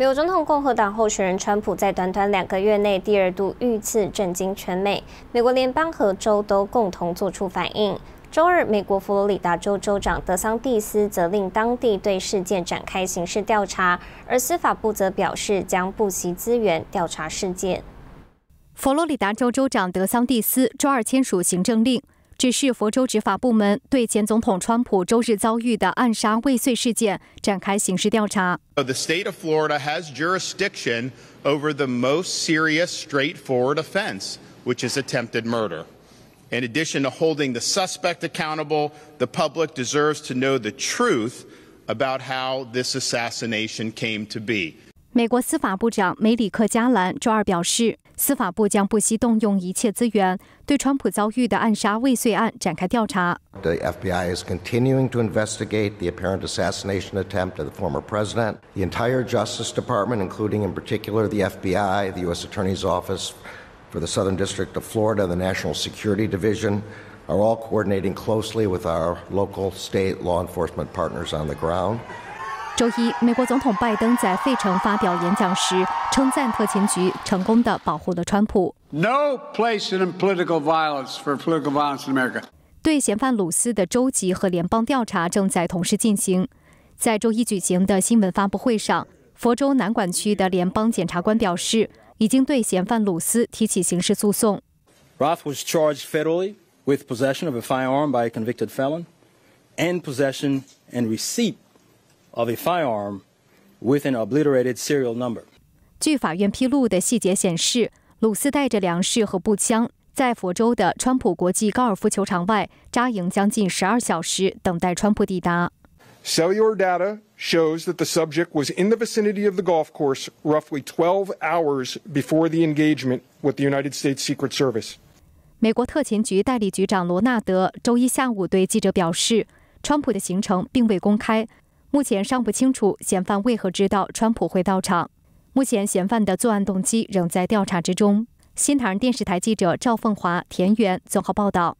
美国总统共和党候选人川普在短短两个月内第二度遇刺，震惊全美。美国联邦和州都共同作出反应。周二，美国佛罗里达州州长德桑蒂斯责令当地对事件展开刑事调查，而司法部则表示将不惜资源调查事件。佛罗里达州州长德桑蒂斯周二签署行政令。The state of Florida has jurisdiction over the most serious, straightforward offense, which is attempted murder. In addition to holding the suspect accountable, the public deserves to know the truth about how this assassination came to be. 美国司法部长梅里克·加兰周二表示，司法部将不惜动用一切资源，对川普遭遇的暗杀未遂案展开调查。The FBI is continuing to investigate the apparent assassination attempt of the former president. The entire Justice Department, including in particular the FBI, the U.S. Attorney's Office for the Southern District of Florida, the National Security Division, are all coordinating closely with our local, state law enforcement partners on the ground. 周一，美国总统拜登在费城发表演讲时，称赞特勤局成功的保护了川普。No in violence violence in political for political place America。对嫌犯鲁斯的州级和联邦调查正在同时进行。在周一举行的新闻发布会上，佛州南管区的联邦检察官表示，已经对嫌犯鲁斯提起刑事诉讼。Roth was charged federally with possession of a firearm by a convicted felon and possession and receipt. of obliterated firearm a an serial with number。据法院披露的细节显示，鲁斯带着粮食和步枪，在佛州的川普国际高尔夫球场外扎营将近十二小时，等待川普抵达。Cellular data shows that the subject was in the vicinity of the golf course roughly twelve hours before the engagement with the United States Secret Service。美国特勤局代理局长罗纳德周一下午对记者表示，川普的行程并未公开。目前尚不清楚嫌犯为何知道川普会到场。目前嫌犯的作案动机仍在调查之中。新唐电视台记者赵凤华、田园综合报道。